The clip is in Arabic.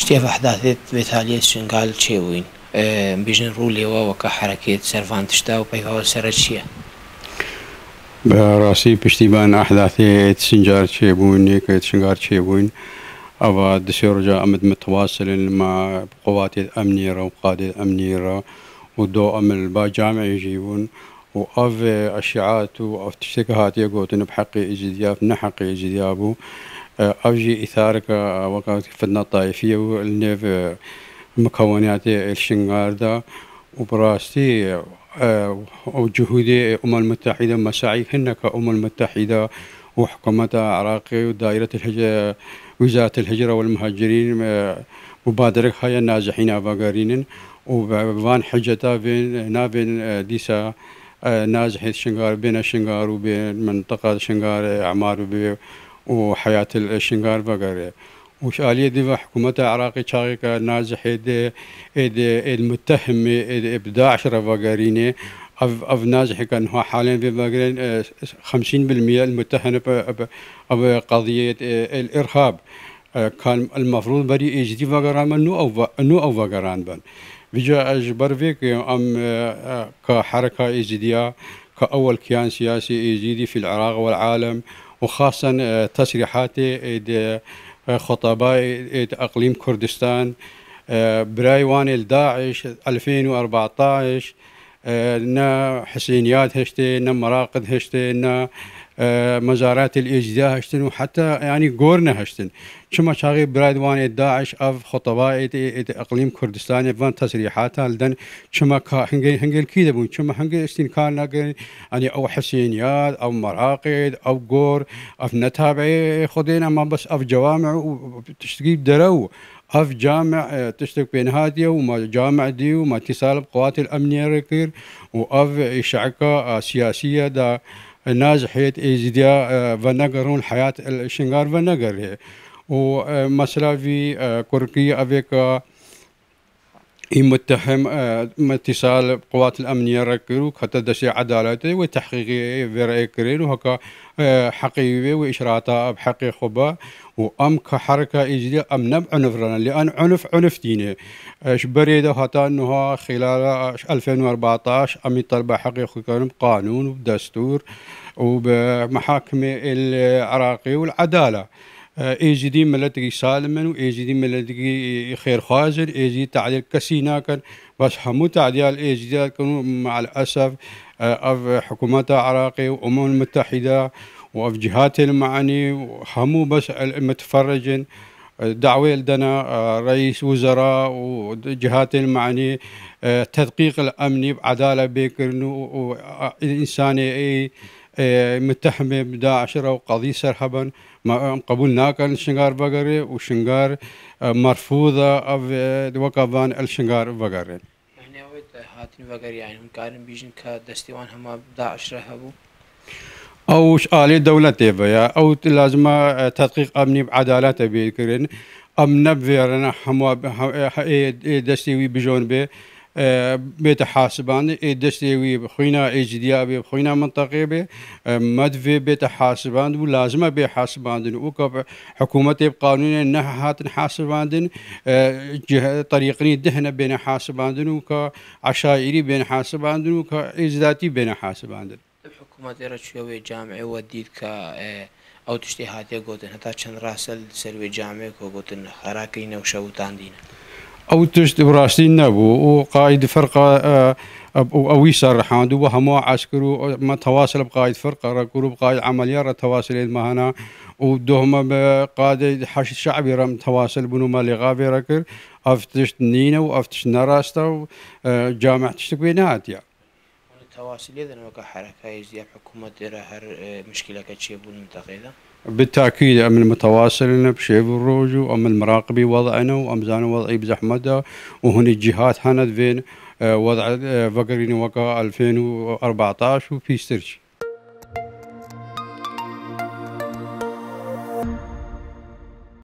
شتێف حداثێت بێتالیت شنگال چێبووین اه، بژن ڕوو لێوە وەکە حرەکێت سەرفانتشتا و پەیەوە سرە چییە؟ بەڕاستی پشتیبان ئەحداثێت سنجار چێبوون یەکێت شنگار چێبوون ئەوە جا ڕژە متواصل مع قوات امنی را و امنی را و دو امل با جامعێژی جیون و ئەڤێ ئەشیعات و ئەفتشتێکە هاتیە گوتن بحەقی ئیجدیاف نەحەقی ئیجدیا أه، اوجي اثارك أه، وقت فتنة الطائفيه والنيف أه، مكونات الشنغاردا وبراستي وجهودي الامم المتحده مساعيهن كامم المتحده وحكومة العراقي ودائرة الهجرة وزارة الهجرة والمهاجرين مبادرة هاي النازحين أفاقارين وبان حجتا بين نابين ديسا نازحي الشنغار بين الشنغار وبين منطقة الشنغار أعمار وحياة الشنغار بقري وش آلية دي حكومة عراقي شاقيقة نازح إيد إيد المتهم إبداع شرف بقريني أف أف نازح كان هو حاليا في بقرين آه، 50% المتهم بقضية آه، الإرهاب آه، كان المفروض بري إجدي بقران من نو أو نو أو بقران بن بجا أجبر فيك أم كحركة إجدية كأول كيان سياسي إجدي في العراق والعالم وخاصة آه، تصريحات آه، خطباء اقليم كردستان برايوان الداعش 2014 آه، نا حسينيات هشتي نا مراقد هشتي نا آه، مزارات الاجزاء هشتن وحتى يعني غورنا هشتن شما شاغي برايدوان داعش اف خطباء اقليم كردستان فان تصريحاتها لدن شما كا هنجي هنجل كيدا بون شما هنجي استين كان يعني او حسينيات او مراقد او غور اف نتابعي خدين اما بس اف جوامع وتشتقي درو هف جامع آه، تشتك بين هادية وما جامع دي وما اتصال بقوات الأمنية ركير وأف شعكة آه، سياسية دا الناس حيت ازديا آه، فنقرون حياة الشنغار فنقر ومسلا في كوركية أفيكا متهم آه، اتصال قوات الأمنية ركرو حتى دشي عدالته وتحقيق فيرا وهكا آه، حقيبة وإشراطة بحقي خبا وأم كحركة إجدي أم نبع نفرنا لأن عنف عنفتيني اش آه، بريدة هتا انه خلال 2014 أم يطلب حقي قانون ودستور وبمحاكم العراقي والعدالة آه، ایجدی ملتگی سالمن دي ملتقي خير خازن ايجي تعدیل کسی ناکن بس تعديل ايجي ایجدی کنو مع الأسف آه، أف حكومات عراقي وامم المتحدة وأف جهات المعني حمو بس المتفرجين آه، دعوة لدنا رئيس وزراء وجهات المعني تدقيق الأمني بعدالة بيكر وإنسانية إيه، متهمه آه، آه، يعني آه، بداعش أو وقضيه سرحبا قبولنا كان شنغار بغاري وشنغار مرفوضه أو وكفان الشنغار بغاري هاتن وغير يعني هم كارن بيجن كدستيوان هما داعش رهبوا او آلي دولة تيفا او لازم تدقيق امني بعدالة بيكرين ام نبفيرنا حموا دستيوي بجون بي بێتە حاسبانە ئێ دەستێوی بخۆینا ئێجدیا بێ بخۆینا منتەقێ بێ مەدێ بێتە حاسباند و لازمە بێ حاسباندن و کە حکوومەتی بقاونینە نە هاتن حاسباندن طریقنی دهنە بێنە حاسباندن و کە عشاعری بێن حاسباندن و کە ئێزداتی بێنە حاسباندن حکوومەتێرە چێوێ جامعەوە دیت کە ئەو تشتی هااتێ گوتن هەتا چەند ڕاستە سەروێ جامێک و گوتن هەراکەی نەوشە وتاندینە. او تشت براسين نبو وقائد فرقه آه، او يسر حاندو وهمو عسكرو ما تواصل بقائد فرقه راكرو بقائد عمليه را تواصل ما هنا ودهم قائد حش شعبي رم تواصل بنو مالي غابي راكر افتشت نينا وافتشت نراستا آه، جامعة بينات يعني التواصل اذا حركه يزيد حكومه آه، مشكله كتشيبون المنطقه بالتاكيد ام المتواصل بشيف الروج وام المراقبي وضعنا وام زان وضعي بزحمتها وهن الجهات هند فين آه، وضع آه، فقريني وقع 2014 وفي استرشي